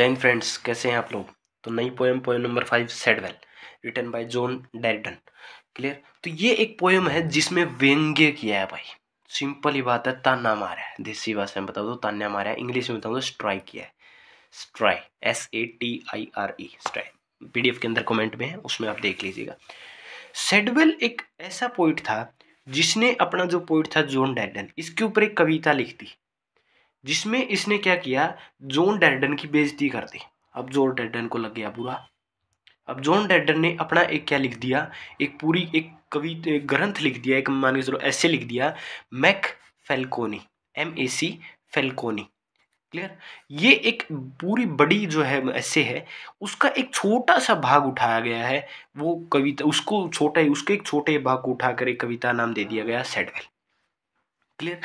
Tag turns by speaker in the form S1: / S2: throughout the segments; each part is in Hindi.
S1: जैन फ्रेंड्स कैसे हैं आप लोग तो नई poem poem number five Shadwell return by John Dryden clear तो ये एक पोएम है जिसमें व्यंग्य किया है भाई सिंपल ही बात है ताना मारा है देसी भाषा में बता तो ताना मारा है इंग्लिश में बताऊँ दो स्ट्राइक किया है स्ट्राई S A T I R E strike P के अंदर कॉमेंट में है उसमें आप देख लीजिएगा सेडवेल एक ऐसा पोइट था जिसने अपना जो पोइट था जॉन डेरिटन इसके ऊपर एक कविता लिख दी जिसमें इसने क्या किया जोन डेडन की बेजती कर दी अब जोन डेडन को लग गया बुरा अब जॉन डेडन ने अपना एक क्या लिख दिया एक पूरी एक कवि ग्रंथ लिख दिया एक मान के चलो ऐसे लिख दिया Mac Flecknoe M A C Flecknoe clear ये एक पूरी बड़ी जो है ऐसे है उसका एक छोटा सा भाग उठाया गया है वो कविता उसको छोटा उसके एक छोटे भाग को उठाकर एक कविता नाम दे दिया गया सेडवेल क्लियर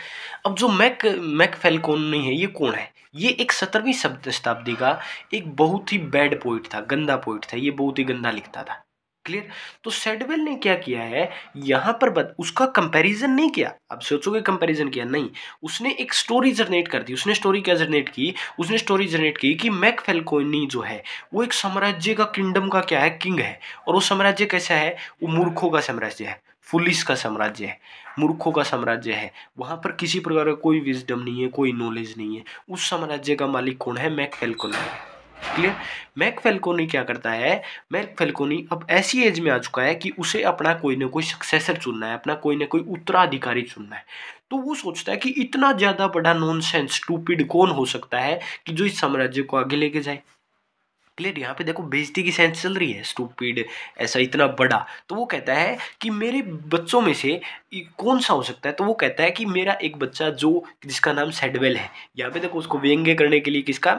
S1: अब जो मैक मैक फेलकोन नहीं है ये कौन है ये एक सत्रहवीं शताब्दी का एक बहुत ही बैड पोइट था गंदा पोइट था ये बहुत ही गंदा लिखता था क्लियर तो सेडवेल ने क्या किया है यहाँ पर बद, उसका कंपैरिजन नहीं किया अब सोचोगे कंपैरिजन किया नहीं उसने एक स्टोरी जनरेट कर दी उसने स्टोरी क्या जनरेट की उसने स्टोरी जनरेट की कि मैक फेलकोनी जो है वो एक साम्राज्य का किंगडम का क्या है किंग है और वो साम्राज्य कैसा है वो मूर्खों का साम्राज्य है फुलिस का साम्राज्य है मूर्खों का साम्राज्य है वहाँ पर किसी प्रकार का कोई विजडम नहीं है कोई नॉलेज नहीं है उस साम्राज्य का मालिक कौन है Mac Flecknoe clear Mac Flecknoe क्या करता है मैक फेल्कोनी अब ऐसी एज में आ चुका है कि उसे अपना कोई ना कोई सक्सेसर चुनना है अपना कोई ना कोई उत्तराधिकारी चुनना है तो वो सोचता है कि इतना ज़्यादा बड़ा नॉन टूपिड कौन हो सकता है कि जो इस साम्राज्य को आगे लेके जाए क्लियर यहाँ पे देखो बेजती की सेंस चल रही है स्टूपिड ऐसा इतना बड़ा तो वो कहता है कि मेरे बच्चों में से कौन सा हो सकता है तो वो कहता है कि मेरा एक बच्चा जो जिसका नाम सेडवेल है यहाँ पे देखो उसको व्यंग्य करने के लिए किसका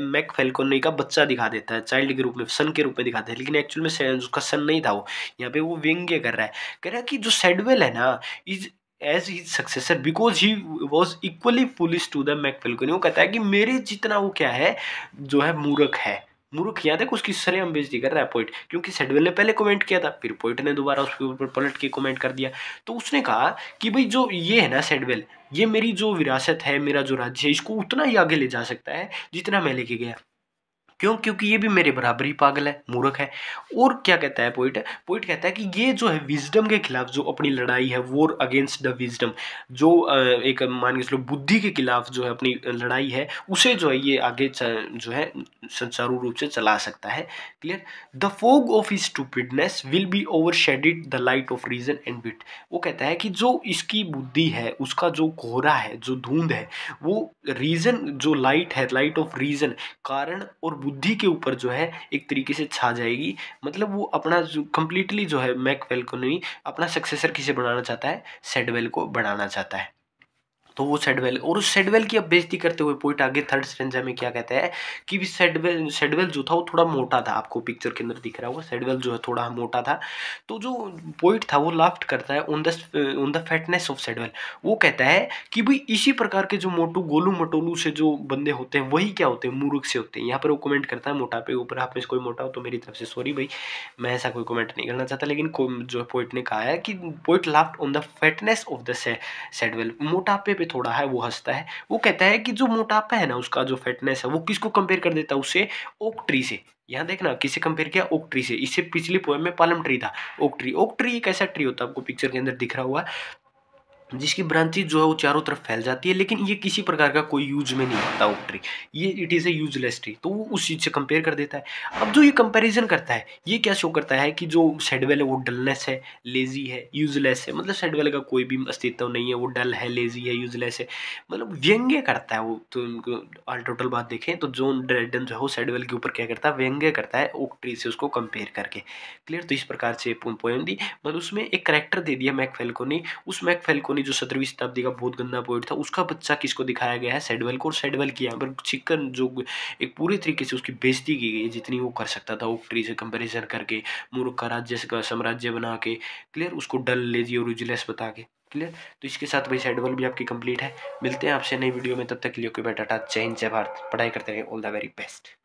S1: मैक फेलकोनी का बच्चा दिखा देता है चाइल्ड के रूप में सन के रूप में दिखाता है लेकिन एक्चुअल में उसका सन नहीं था वो यहाँ पे वो व्यंग्य कर रहा है कह रहा है कि जो सेडवेल है ना is as his successor because he was equally police to the Mac Flecknoe वो कहता है कि मेरे जितना वो क्या है जो है मूर्ख है मुरुख याद है उसकी सरेआम बेजती कर रहा है पोइट क्योंकि सेडवेल ने पहले कमेंट किया था फिर पोइट ने दोबारा उसके ऊपर पलट के कमेंट कर दिया तो उसने कहा कि भाई जो ये है ना सेडवेल ये मेरी जो विरासत है मेरा जो राज्य है इसको उतना ही आगे ले जा सकता है जितना मैं लेके गया क्यों क्योंकि ये भी मेरे बराबर ही पागल है मूर्ख है और क्या कहता है पोइट पोइट कहता है कि ये जो है विजडम के खिलाफ जो अपनी लड़ाई है वॉर अगेंस्ट द विजडम जो एक मान के चलो बुद्धि के खिलाफ जो है अपनी लड़ाई है उसे जो है ये आगे जो है सुचारू रूप से चला सकता है clear the fog of is stupidness will be over shaded the light of reason and wit वो कहता है कि जो इसकी बुद्धि है उसका जो कोहरा है जो धुंध है वो रीजन जो लाइट है लाइट ऑफ रीजन कारण और बुद्धि के ऊपर जो है एक तरीके से छा जाएगी मतलब वो अपना जो कम्प्लीटली जो है मैकवेल को नहीं अपना सक्सेसर किसे बनाना चाहता है सेडवेल को बनाना चाहता है तो वो सेडवेल और उस सेडवेल की अब बेजती करते हुए पोइट आगे थर्ड स्टेंजा में क्या कहता है कि भी सेडवेल सेडवेल जो था वो थोड़ा मोटा था आपको पिक्चर के अंदर दिख रहा होगा सेडवेल जो है थोड़ा मोटा था तो जो पॉइंट था वो लाफ्ट करता है on the on the fatness of Shadwell वो कहता है कि भाई इसी प्रकार के जो मोटू गोलू मटोलू से जो बंदे होते हैं वही क्या होते हैं मूर्ख से होते हैं यहाँ पर वो कमेंट करता है मोटापे के ऊपर आप में से कोई मोटा हो तो मेरी तरफ से सॉरी भाई मैं ऐसा कोई कमेंट नहीं करना चाहता लेकिन जो पॉइंट ने कहा है कि point laughed on the fatness of the Shadwell मोटापे पे थोड़ा है वो हंसता है वो कहता है कि जो मोटापा है ना उसका जो फिटनेस है वो किसको कंपेयर कर देता है उससे ओक ट्री से यहाँ देखना किसे कंपेयर किया ओक ट्री से इससे पिछली पोएम में पालम ट्री था ओक ट्री ओक ट्री एक ऐसा ट्री होता है आपको पिक्चर के अंदर दिख रहा हुआ जिसकी ब्रांचेज जो है वो चारों तरफ फैल जाती है लेकिन ये किसी प्रकार का कोई यूज में नहीं आता वो ट्री ये it is a useless tree तो वो उस चीज़ से कंपेयर कर देता है अब जो ये कंपेरिजन करता है ये क्या शो करता है कि जो सेडवेल है वो डलनेस है लेजी है यूजलेस है मतलब सेडवेल का कोई भी अस्तित्व नहीं है वो डल है लेजी है यूजलेस है मतलब व्यंग्य करता है वो तो ऑल टोटल बात देखें तो जॉन ड्रेडन जो है वो सेडवेल के ऊपर क्या करता है व्यंग्य करता है ओक ट्री से उसको कंपेयर करके क्लियर तो इस प्रकार से पोएम दी मतलब उसमें एक करेक्टर दे दिया मैकफेल को नहीं उस मैकफेल को जो सत्रहवीं शताब्दी का बहुत गंदा पॉइंट था उसका बच्चा किसको दिखाया गया है सेडवेल को और सेडवेल की यहाँ पर चिकन जो एक पूरी तरीके से उसकी बेजती की गई है जितनी वो कर सकता था ओक्ट्री ट्री से कंपेरिजन करके मूर्ख का राज्य का साम्राज्य बना के क्लियर उसको डल लेजी और उजलेस बता के क्लियर तो इसके साथ भाई सेडवेल भी आपकी कंप्लीट है मिलते हैं आपसे नई वीडियो में तब तक के लिए बैठा जय हिंद जय भारत पढ़ाई करते रहे ऑल द वेरी बेस्ट